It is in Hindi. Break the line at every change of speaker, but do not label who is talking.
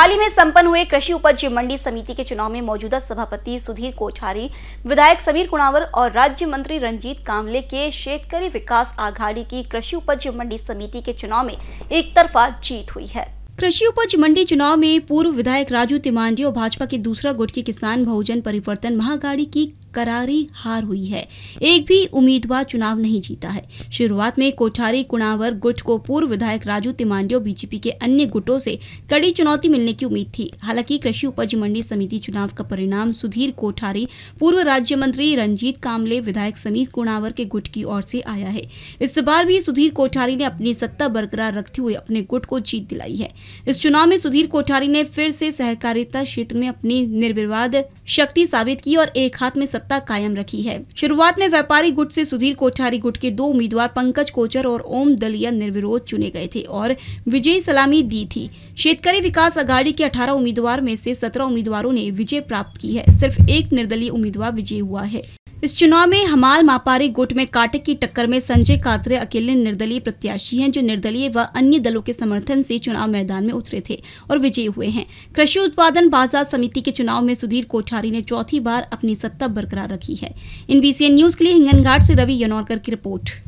हाल ही में संपन्न हुए कृषि उपज मंडी समिति के चुनाव में मौजूदा सभापति सुधीर कोठारी विधायक समीर कुणावर और राज्य मंत्री रंजीत कामले के शेतकारी विकास आघाड़ी की कृषि उपज मंडी समिति के चुनाव में एक तरफा जीत हुई है कृषि उपज मंडी चुनाव में पूर्व विधायक राजू तिमांडी और भाजपा के दूसरा गुट के किसान बहुजन परिवर्तन महागाड़ी की करारी हार हुई है एक भी उम्मीदवार चुनाव नहीं जीता है शुरुआत में कोठारी कुणावर गुट को पूर्व विधायक राजू तिमांडियो बीजेपी के अन्य गुटों से कड़ी चुनौती मिलने की उम्मीद थी हालांकि कृषि उपज मंडी समिति चुनाव का परिणाम सुधीर कोठारी पूर्व राज्य मंत्री रंजीत कामले विधायक समीर कुणावर के गुट की ओर से आया है इस बार भी सुधीर कोठारी ने अपनी सत्ता बरकरार रखते हुए अपने गुट को जीत दिलाई है इस चुनाव में सुधीर कोठारी ने फिर से सहकारिता क्षेत्र में अपनी निर्विवाद शक्ति साबित की और एक हाथ में सत्ता कायम रखी है शुरुआत में व्यापारी गुट से सुधीर कोठारी गुट के दो उम्मीदवार पंकज कोचर और ओम दलिया निर्विरोध चुने गए थे और विजयी सलामी दी थी शेतकारी विकास अघाड़ी के अठारह उम्मीदवार में से सत्रह उम्मीदवारों ने विजय प्राप्त की है सिर्फ एक निर्दलीय उम्मीदवार विजय हुआ है इस चुनाव में हमाल मापारी गुट में कांटे की टक्कर में संजय कात्रे अकेले निर्दलीय प्रत्याशी हैं जो निर्दलीय व अन्य दलों के समर्थन से चुनाव मैदान में उतरे थे और विजयी हुए हैं कृषि उत्पादन बाजार समिति के चुनाव में सुधीर कोठारी ने चौथी बार अपनी सत्ता बरकरार रखी है इन बीसीएन न्यूज के लिए हिंगनघाट से रवि यनौरकर की रिपोर्ट